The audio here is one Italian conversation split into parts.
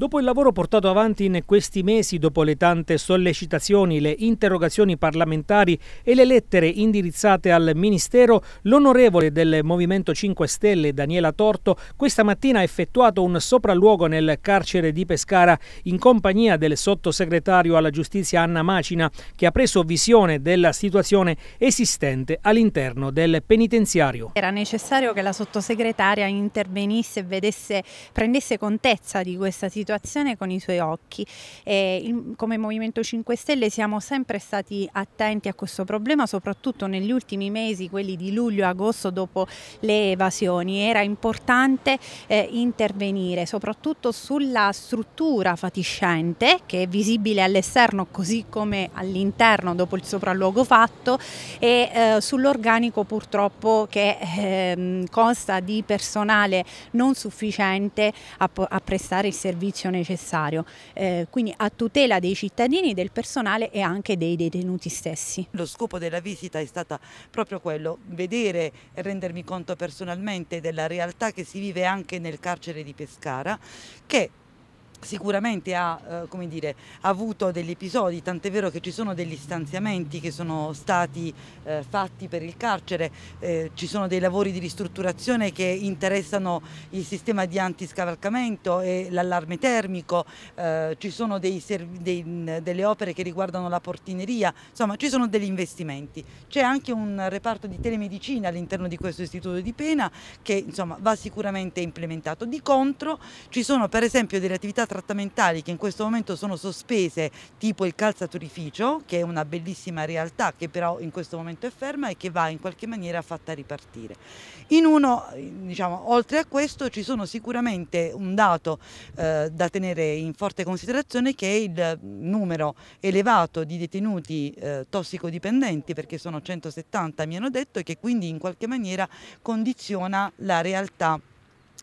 Dopo il lavoro portato avanti in questi mesi, dopo le tante sollecitazioni, le interrogazioni parlamentari e le lettere indirizzate al Ministero, l'onorevole del Movimento 5 Stelle Daniela Torto questa mattina ha effettuato un sopralluogo nel carcere di Pescara in compagnia del sottosegretario alla giustizia Anna Macina che ha preso visione della situazione esistente all'interno del penitenziario. Era necessario che la sottosegretaria intervenisse e vedesse, prendesse contezza di questa situazione situazione con i suoi occhi e il, come Movimento 5 Stelle siamo sempre stati attenti a questo problema, soprattutto negli ultimi mesi, quelli di luglio e agosto dopo le evasioni. Era importante eh, intervenire soprattutto sulla struttura fatiscente che è visibile all'esterno così come all'interno dopo il sopralluogo fatto e eh, sull'organico purtroppo che eh, consta di personale non sufficiente a, a prestare il servizio spazio necessario, eh, quindi a tutela dei cittadini, del personale e anche dei detenuti stessi. Lo scopo della visita è stato proprio quello, vedere e rendermi conto personalmente della realtà che si vive anche nel carcere di Pescara, che sicuramente ha eh, dire, avuto degli episodi, tant'è vero che ci sono degli stanziamenti che sono stati eh, fatti per il carcere, eh, ci sono dei lavori di ristrutturazione che interessano il sistema di antiscavalcamento e l'allarme termico, eh, ci sono dei dei, delle opere che riguardano la portineria, insomma ci sono degli investimenti. C'è anche un reparto di telemedicina all'interno di questo istituto di pena che insomma, va sicuramente implementato. Di contro ci sono per esempio delle attività trattamentali che in questo momento sono sospese, tipo il calzaturificio, che è una bellissima realtà che però in questo momento è ferma e che va in qualche maniera fatta ripartire. In uno, diciamo, oltre a questo ci sono sicuramente un dato eh, da tenere in forte considerazione che è il numero elevato di detenuti eh, tossicodipendenti, perché sono 170 mi hanno detto, e che quindi in qualche maniera condiziona la realtà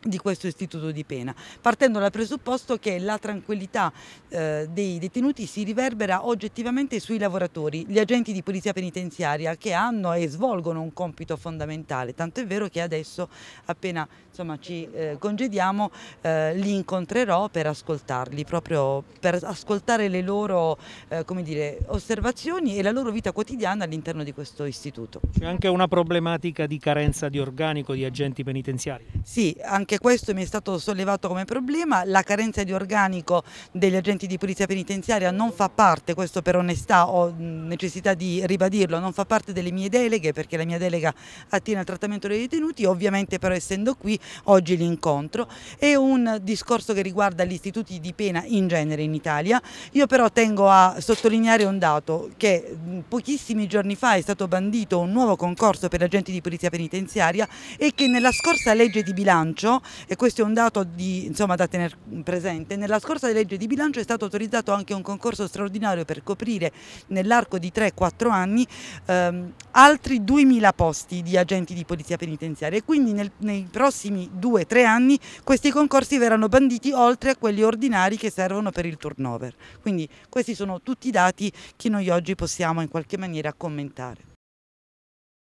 di questo istituto di pena, partendo dal presupposto che la tranquillità eh, dei detenuti si riverbera oggettivamente sui lavoratori, gli agenti di polizia penitenziaria che hanno e svolgono un compito fondamentale, tanto è vero che adesso appena insomma, ci eh, congediamo eh, li incontrerò per ascoltarli, proprio per ascoltare le loro eh, dire, osservazioni e la loro vita quotidiana all'interno di questo istituto. C'è anche una problematica di carenza di organico di agenti penitenziari? Sì, anche anche questo mi è stato sollevato come problema, la carenza di organico degli agenti di polizia penitenziaria non fa parte, questo per onestà ho necessità di ribadirlo, non fa parte delle mie deleghe perché la mia delega attiene al trattamento dei detenuti, ovviamente però essendo qui oggi l'incontro è un discorso che riguarda gli istituti di pena in genere in Italia, io però tengo a sottolineare un dato che pochissimi giorni fa è stato bandito un nuovo concorso per agenti di polizia penitenziaria e che nella scorsa legge di bilancio e questo è un dato di, insomma, da tenere presente. Nella scorsa legge di bilancio è stato autorizzato anche un concorso straordinario per coprire nell'arco di 3-4 anni ehm, altri 2.000 posti di agenti di polizia penitenziaria e quindi nel, nei prossimi 2-3 anni questi concorsi verranno banditi oltre a quelli ordinari che servono per il turnover. Quindi questi sono tutti i dati che noi oggi possiamo in qualche maniera commentare.